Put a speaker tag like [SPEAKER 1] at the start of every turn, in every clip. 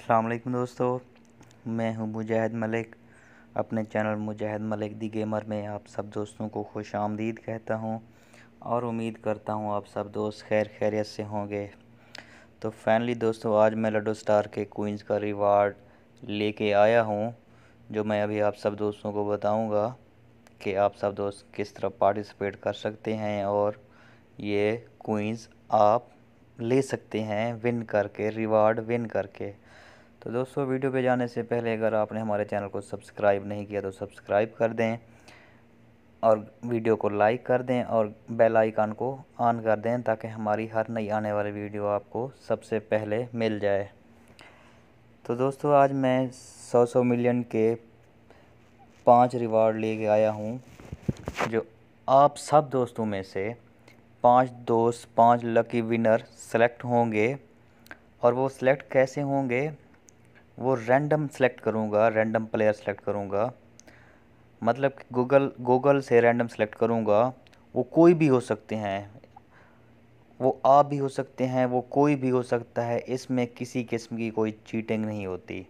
[SPEAKER 1] अल्लाम दोस्तों मैं हूं मुजाहिद मलिक अपने channel Mujahid Malik the gamer में आप सब दोस्तों को खुश आमदीद कहता हूं और उम्मीद करता हूं आप सब दोस्त खैर खैरियत से होंगे तो फाइनली दोस्तों आज मैं लडो स्टार के क्वींस का रिवार्ड लेके आया हूं जो मैं अभी आप सब दोस्तों को बताऊंगा कि आप सब दोस्त किस तरह पार्टिसपेट कर सकते हैं और ये क्वींस आप ले सकते हैं विन करके रिवार्ड विन करके तो दोस्तों वीडियो पे जाने से पहले अगर आपने हमारे चैनल को सब्सक्राइब नहीं किया तो सब्सक्राइब कर दें और वीडियो को लाइक कर दें और बेल आइकन को ऑन कर दें ताकि हमारी हर नई आने वाली वीडियो आपको सबसे पहले मिल जाए तो दोस्तों आज मैं सौ सौ मिलियन के पांच रिवार्ड लेके आया हूँ जो आप सब दोस्तों में से पांच दोस्त पांच लकी विनर सेलेक्ट होंगे और वो सेलेक्ट कैसे होंगे वो रैंडम सेलेक्ट करूँगा रैंडम प्लेयर सेलेक्ट करूँगा मतलब गूगल गूगल से रैंडम सेलेक्ट करूँगा वो कोई भी हो सकते हैं वो आप भी हो सकते हैं वो कोई भी हो सकता है इसमें किसी किस्म की कोई चीटिंग नहीं होती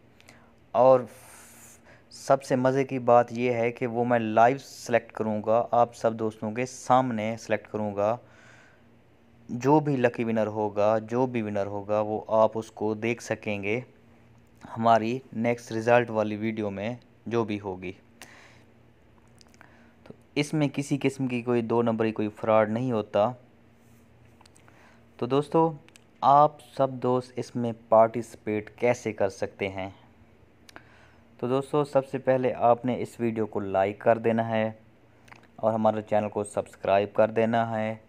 [SPEAKER 1] और सबसे मज़े की बात यह है कि वो मैं लाइव सेलेक्ट करूँगा आप सब दोस्तों के सामने सेलेक्ट करूँगा जो भी लकी विनर होगा जो भी विनर होगा वो आप उसको देख सकेंगे हमारी नेक्स्ट रिज़ल्ट वाली वीडियो में जो भी होगी तो इसमें किसी किस्म की कोई दो नंबर की कोई फ्रॉड नहीं होता तो दोस्तों आप सब दोस्त इसमें पार्टिसिपेट कैसे कर सकते हैं तो दोस्तों सबसे पहले आपने इस वीडियो को लाइक कर देना है और हमारे चैनल को सब्सक्राइब कर देना है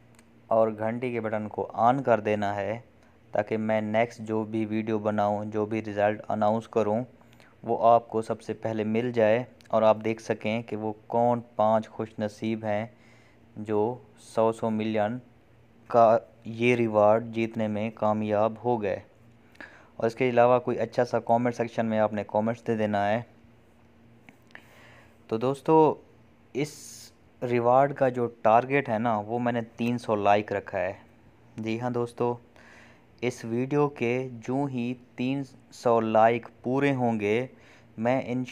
[SPEAKER 1] और घंटी के बटन को ऑन कर देना है ताकि मैं नेक्स्ट जो भी वीडियो बनाऊँ जो भी रिज़ल्ट अनाउंस करूँ वो आपको सबसे पहले मिल जाए और आप देख सकें कि वो कौन पांच खुश नसीब हैं जो सौ सौ मिलियन का ये रिवार्ड जीतने में कामयाब हो गए और इसके अलावा कोई अच्छा सा कमेंट सेक्शन में आपने कमेंट्स दे देना है तो दोस्तों इस रिवार्ड का जो टारगेट है ना वो मैंने 300 लाइक रखा है जी हाँ दोस्तों इस वीडियो के जो ही तीन सौ लाइक पूरे होंगे मैं इन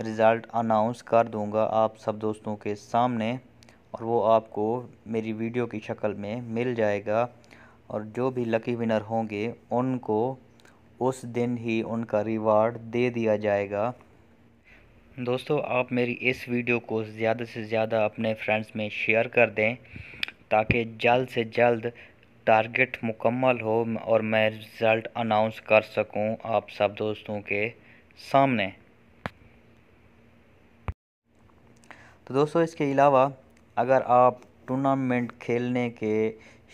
[SPEAKER 1] रिज़ल्ट अनाउंस कर दूंगा आप सब दोस्तों के सामने और वो आपको मेरी वीडियो की शक्ल में मिल जाएगा और जो भी लकी विनर होंगे उनको उस दिन ही उनका रिवार्ड दे दिया जाएगा दोस्तों आप मेरी इस वीडियो को ज़्यादा से ज़्यादा अपने फ्रेंड्स में शेयर कर दें ताकि जल्द से जल्द टारगेट मुकम्मल हो और मैं रिज़ल्ट अनाउंस कर सकूं आप सब दोस्तों के सामने तो दोस्तों इसके अलावा अगर आप टूर्नामेंट खेलने के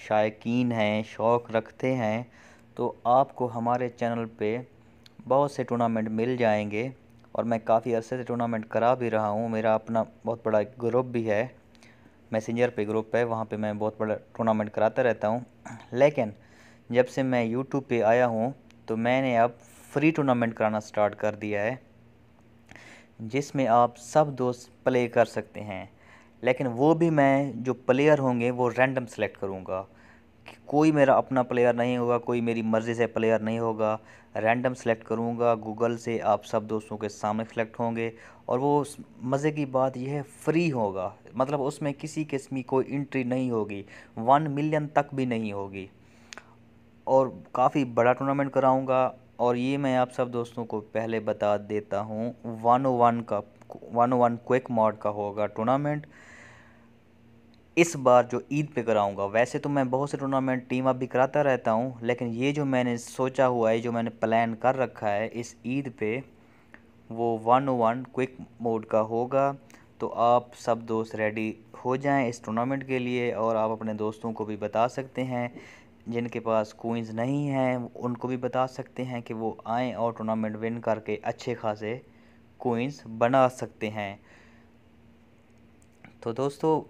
[SPEAKER 1] शायकीन हैं शौक़ रखते हैं तो आपको हमारे चैनल पे बहुत से टूर्नामेंट मिल जाएंगे और मैं काफ़ी अरसे से टूर्नामेंट करा भी रहा हूँ मेरा अपना बहुत बड़ा ग्रुप भी है मैसेंजर पे ग्रुप है वहाँ पे मैं बहुत बड़ा टूर्नामेंट कराता रहता हूँ लेकिन जब से मैं यूट्यूब पे आया हूँ तो मैंने अब फ्री टूर्नामेंट कराना स्टार्ट कर दिया है जिसमें आप सब दोस्त प्ले कर सकते हैं लेकिन वो भी मैं जो प्लेयर होंगे वो रैंडम सेलेक्ट करूँगा कोई मेरा अपना प्लेयर नहीं होगा कोई मेरी मर्ज़ी से प्लेयर नहीं होगा रैंडम सेलेक्ट करूंगा गूगल से आप सब दोस्तों के सामने सेलेक्ट होंगे और वो मज़े की बात यह है फ्री होगा मतलब उसमें किसी किस्म की कोई इंट्री नहीं होगी वन मिलियन तक भी नहीं होगी और काफ़ी बड़ा टूर्नामेंट कराऊँगा और ये मैं आप सब दोस्तों को पहले बता देता हूँ वन वन oh का वन वन क्विक मॉड का होगा टूर्नामेंट इस बार जो ईद पे कराऊंगा वैसे तो मैं बहुत से टूर्नामेंट टीम अप भी कराता रहता हूँ लेकिन ये जो मैंने सोचा हुआ है जो मैंने प्लान कर रखा है इस ईद पे वो वन वन क्विक मोड का होगा तो आप सब दोस्त रेडी हो जाएं इस टूर्नामेंट के लिए और आप अपने दोस्तों को भी बता सकते हैं जिनके पास कोइंस नहीं हैं उनको भी बता सकते हैं कि वो आएँ और टूर्नामेंट विन करके अच्छे खासे कोइंस बना सकते हैं तो दोस्तों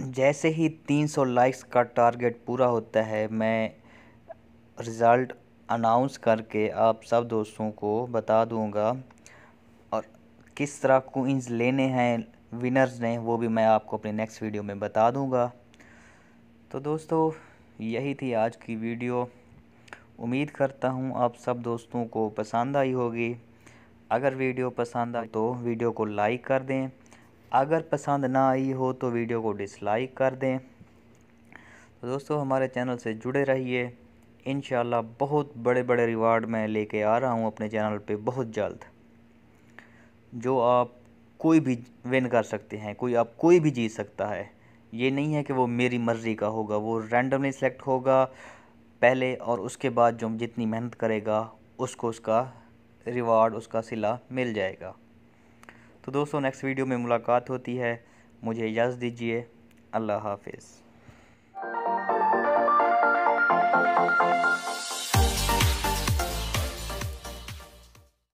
[SPEAKER 1] जैसे ही 300 लाइक्स का टारगेट पूरा होता है मैं रिज़ल्ट अनाउंस करके आप सब दोस्तों को बता दूंगा और किस तरह कोइंस लेने हैं विनर्स ने वो भी मैं आपको अपने नेक्स्ट वीडियो में बता दूंगा तो दोस्तों यही थी आज की वीडियो उम्मीद करता हूँ आप सब दोस्तों को पसंद आई होगी अगर वीडियो पसंद आए तो वीडियो को लाइक कर दें अगर पसंद ना आई हो तो वीडियो को डिसलाइक कर दें तो दोस्तों हमारे चैनल से जुड़े रहिए इन बहुत बड़े बड़े रिवार्ड मैं लेके आ रहा हूँ अपने चैनल पे बहुत जल्द जो आप कोई भी विन कर सकते हैं कोई आप कोई भी जीत सकता है ये नहीं है कि वो मेरी मर्ज़ी का होगा वो रैंडमली सेलेक्ट होगा पहले और उसके बाद जो जितनी मेहनत करेगा उसको उसका रिवार्ड उसका सिला मिल जाएगा तो दोस्तों नेक्स्ट वीडियो में मुलाकात होती है मुझे इजाज़त दीजिए अल्लाह हाफिज़